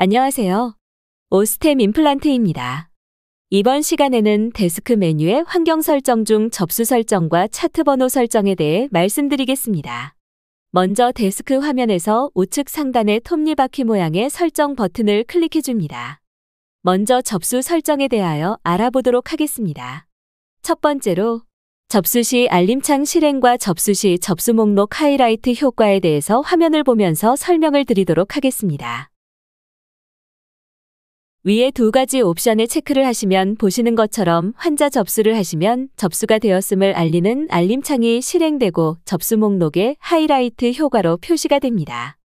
안녕하세요. 오스템 임플란트입니다. 이번 시간에는 데스크 메뉴의 환경 설정 중 접수 설정과 차트 번호 설정에 대해 말씀드리겠습니다. 먼저 데스크 화면에서 우측 상단의 톱니바퀴 모양의 설정 버튼을 클릭해줍니다. 먼저 접수 설정에 대하여 알아보도록 하겠습니다. 첫 번째로 접수 시 알림창 실행과 접수 시 접수 목록 하이라이트 효과에 대해서 화면을 보면서 설명을 드리도록 하겠습니다. 위에 두 가지 옵션을 체크를 하시면 보시는 것처럼 환자 접수를 하시면 접수가 되었음을 알리는 알림창이 실행되고 접수 목록에 하이라이트 효과로 표시가 됩니다.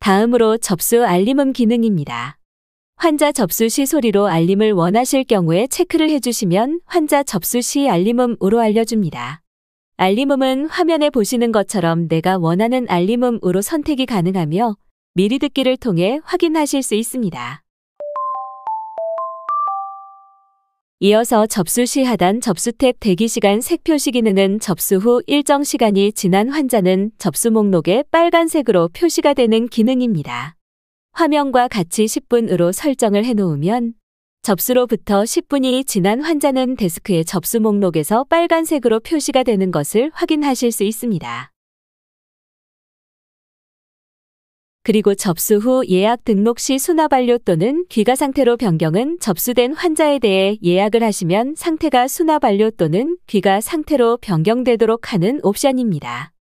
다음으로 접수 알림음 기능입니다. 환자 접수 시 소리로 알림을 원하실 경우에 체크를 해주시면 환자 접수 시 알림음으로 알려줍니다. 알림음은 화면에 보시는 것처럼 내가 원하는 알림음으로 선택이 가능하며 미리 듣기를 통해 확인하실 수 있습니다. 이어서 접수 시 하단 접수 탭 대기시간 색 표시 기능은 접수 후 일정 시간이 지난 환자는 접수 목록에 빨간색으로 표시가 되는 기능입니다. 화면과 같이 10분으로 설정을 해놓으면 접수로부터 10분이 지난 환자는 데스크의 접수 목록에서 빨간색으로 표시가 되는 것을 확인하실 수 있습니다. 그리고 접수 후 예약 등록 시 수납 완료 또는 귀가 상태로 변경은 접수된 환자에 대해 예약을 하시면 상태가 수납 완료 또는 귀가 상태로 변경되도록 하는 옵션입니다.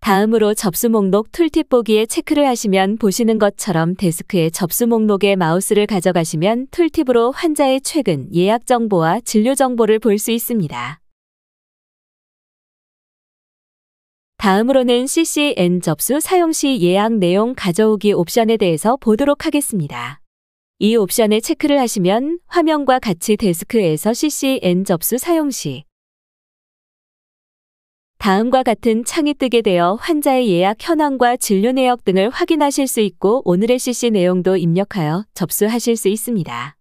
다음으로 접수 목록 툴팁 보기에 체크를 하시면 보시는 것처럼 데스크에 접수 목록에 마우스를 가져가시면 툴팁으로 환자의 최근 예약 정보와 진료 정보를 볼 수 있습니다. 다음으로는 CCN 접수 사용 시 예약 내용 가져오기 옵션에 대해서 보도록 하겠습니다. 이 옵션에 체크를 하시면 화면과 같이 데스크에서 CCN 접수 사용 시 다음과 같은 창이 뜨게 되어 환자의 예약 현황과 진료 내역 등을 확인하실 수 있고 오늘의 CC 내용도 입력하여 접수하실 수 있습니다.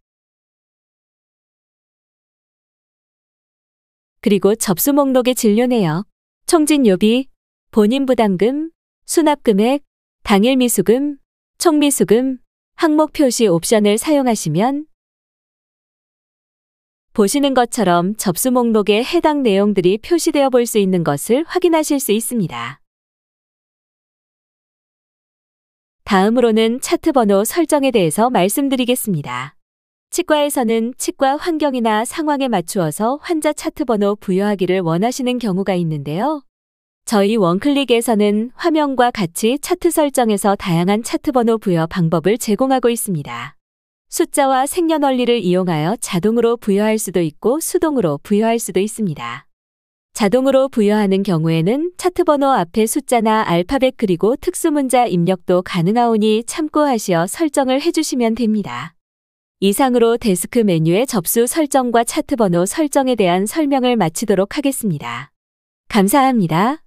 그리고 접수 목록의 진료 내역, 청진 요비, 본인 부담금, 수납금액, 당일 미수금, 총미수금, 항목 표시 옵션을 사용하시면 보시는 것처럼 접수 목록에 해당 내용들이 표시되어 볼 수 있는 것을 확인하실 수 있습니다. 다음으로는 차트 번호 설정에 대해서 말씀드리겠습니다. 치과에서는 치과 환경이나 상황에 맞추어서 환자 차트 번호 부여하기를 원하시는 경우가 있는데요. 저희 원클릭에서는 화면과 같이 차트 설정에서 다양한 차트 번호 부여 방법을 제공하고 있습니다. 숫자와 생년월일을 이용하여 자동으로 부여할 수도 있고 수동으로 부여할 수도 있습니다. 자동으로 부여하는 경우에는 차트 번호 앞에 숫자나 알파벳 그리고 특수 문자 입력도 가능하오니 참고하시어 설정을 해주시면 됩니다. 이상으로 데스크 메뉴의 접수 설정과 차트 번호 설정에 대한 설명을 마치도록 하겠습니다. 감사합니다.